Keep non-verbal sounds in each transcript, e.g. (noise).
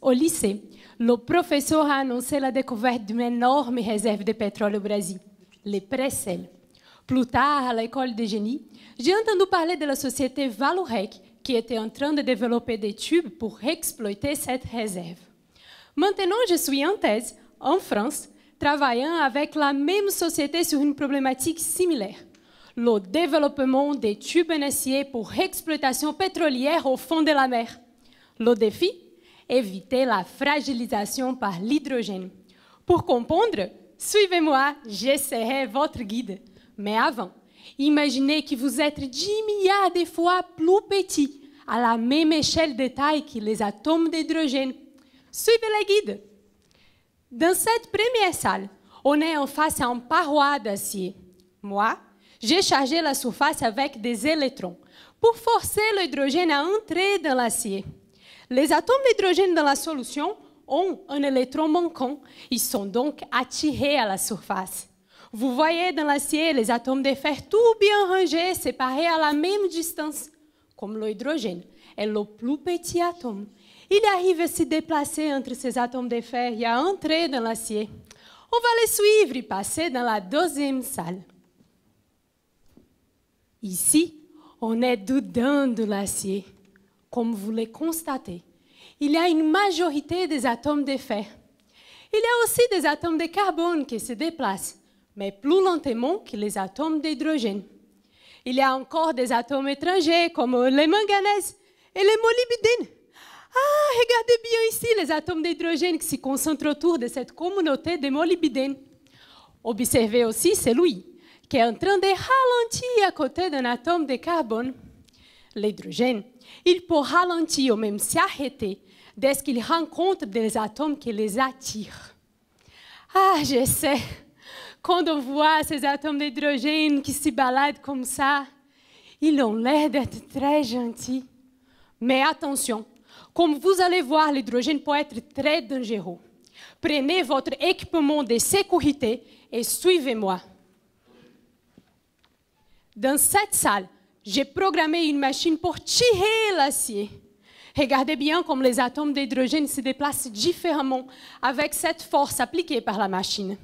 au lycée, le professeur a annoncé la découverte d'une énorme réserve de pétrole au Brésil, les précelles. Plus tard, à l'école de génie, j'ai entendu parler de la société Valorec qui était en train de développer des tubes pour exploiter cette réserve. Maintenant, je suis en thèse en France, travaillant avec la même société sur une problématique similaire, le développement des tubes en pour exploitation pétrolière au fond de la mer. Le défi éviter la fragilisation par l'hydrogène. Pour comprendre, suivez-moi, je votre guide. Mais avant, imaginez que vous êtes 10 milliards de fois plus petit, à la même échelle de taille que les atomes d'hydrogène. Suivez le guide. Dans cette première salle, on est en face à une paroi d'acier. Moi, j'ai chargé la surface avec des électrons pour forcer l'hydrogène à entrer dans l'acier. Les atomes d'hydrogène dans la solution ont un électron manquant. Ils sont donc attirés à la surface. Vous voyez dans l'acier les atomes de fer tout bien rangés, séparés à la même distance, comme l'hydrogène est le plus petit atome. Il arrive à se déplacer entre ces atomes de fer et à entrer dans l'acier. On va les suivre et passer dans la deuxième salle. Ici, on est dedans de l'acier comme vous le constatez, il y a une majorité des atomes de fer. Il y a aussi des atomes de carbone qui se déplacent, mais plus lentement que les atomes d'hydrogène. Il y a encore des atomes étrangers comme le manganèse et le molybdène. Ah, regardez bien ici les atomes d'hydrogène qui se concentrent autour de cette communauté de molybdène. Observez aussi celui qui est en train de ralentir à côté d'un atome de carbone l'hydrogène, il peut ralentir ou même s'arrêter dès qu'il rencontre des atomes qui les attirent. Ah, je sais, quand on voit ces atomes d'hydrogène qui se baladent comme ça, ils ont l'air d'être très gentils. Mais attention, comme vous allez voir, l'hydrogène peut être très dangereux. Prenez votre équipement de sécurité et suivez-moi. Dans cette salle, j'ai programmé une machine pour tirer l'acier. Regardez bien comme les atomes d'hydrogène se déplacent différemment avec cette force appliquée par la machine.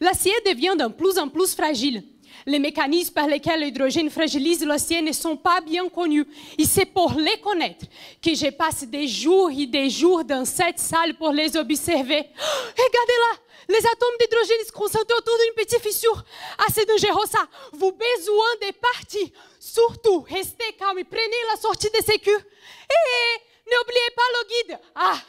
L'acier devient de plus en plus fragile, les mécanismes par lesquels l'hydrogène fragilise l'océan ne sont pas bien connus. Et c'est pour les connaître que je passe des jours et des jours dans cette salle pour les observer. (gasps) regardez là, les atomes d'hydrogène se concentrent autour d'une petite fissure. Assez ah, dangereux ça. Vous besoin de partir. Surtout, restez calme et prenez la sortie de sécu. Et eh, eh, eh, n'oubliez pas le guide. Ah,